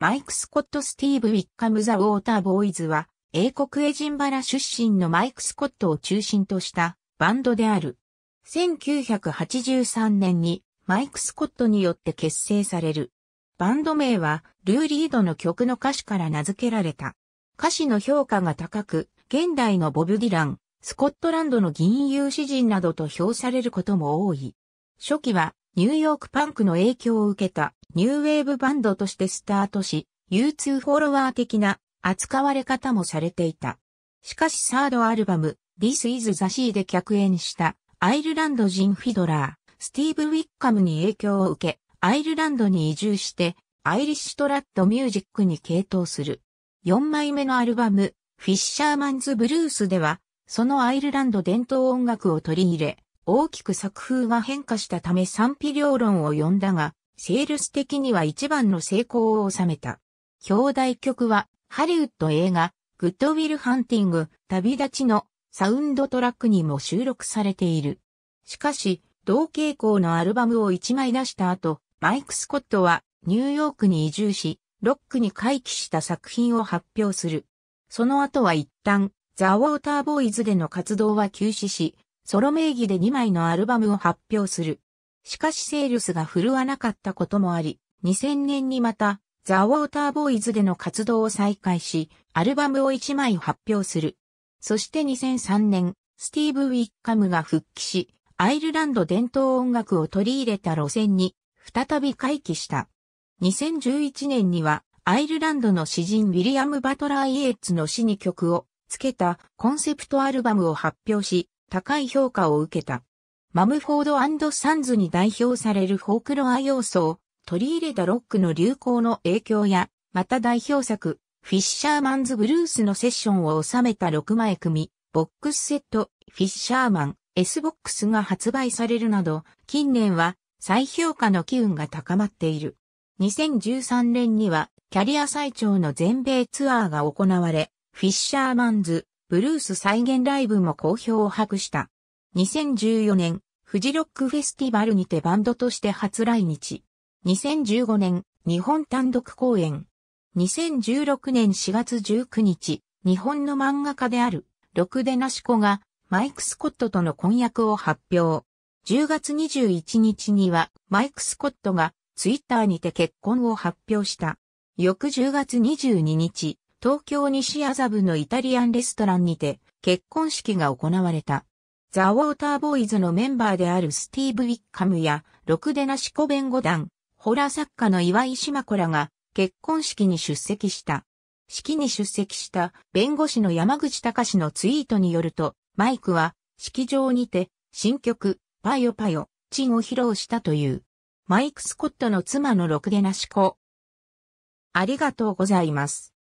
マイク・スコット・スティーブ・ウィッカム・ザ・ウォーター・ボーイズは、英国エジンバラ出身のマイク・スコットを中心としたバンドである。1983年にマイク・スコットによって結成される。バンド名はルー・リードの曲の歌詞から名付けられた。歌詞の評価が高く、現代のボブ・ディラン、スコットランドの銀融詩人などと評されることも多い。初期はニューヨークパンクの影響を受けたニューウェーブバンドとしてスタートし、U2 フォロワー的な扱われ方もされていた。しかしサードアルバム、This is the Sea で客演したアイルランド人フィドラー、スティーブ・ウィッカムに影響を受け、アイルランドに移住して、アイリッシュトラッドミュージックに傾倒する。4枚目のアルバム、フィッシャーマンズ・ブルースでは、そのアイルランド伝統音楽を取り入れ、大きく作風が変化したため賛否両論を呼んだが、セールス的には一番の成功を収めた。兄弟曲は、ハリウッド映画、グッドウィルハンティング、旅立ちのサウンドトラックにも収録されている。しかし、同傾向のアルバムを一枚出した後、マイク・スコットはニューヨークに移住し、ロックに回帰した作品を発表する。その後は一旦、ザ・ウォーターボーイズでの活動は休止し、ソロ名義で2枚のアルバムを発表する。しかしセールスが振るわなかったこともあり、2000年にまた、ザ・ウォーターボーイズでの活動を再開し、アルバムを1枚発表する。そして2003年、スティーブ・ウィッカムが復帰し、アイルランド伝統音楽を取り入れた路線に、再び回帰した。2011年には、アイルランドの詩人ウィリアム・バトラー・イエッツの詩に曲を付けたコンセプトアルバムを発表し、高い評価を受けた。マムフォードサンズに代表されるフォークロア要素を取り入れたロックの流行の影響や、また代表作、フィッシャーマンズブルースのセッションを収めた6枚組、ボックスセット、フィッシャーマン、S ボックスが発売されるなど、近年は再評価の機運が高まっている。2013年には、キャリア最長の全米ツアーが行われ、フィッシャーマンズ、ブルース再現ライブも好評を博した。2014年、フジロックフェスティバルにてバンドとして初来日。2015年、日本単独公演。2016年4月19日、日本の漫画家である、ロクデナシコが、マイク・スコットとの婚約を発表。10月21日には、マイク・スコットが、ツイッターにて結婚を発表した。翌10月22日、東京西麻布のイタリアンレストランにて、結婚式が行われた。ザ・ウォーターボーイズのメンバーであるスティーブ・ウィッカムや、ろくでなし子弁護団、ホラー作家の岩井島子らが結婚式に出席した。式に出席した弁護士の山口隆のツイートによると、マイクは式場にて新曲パヨパヨ、チンを披露したという。マイク・スコットの妻のろくでなし子。ありがとうございます。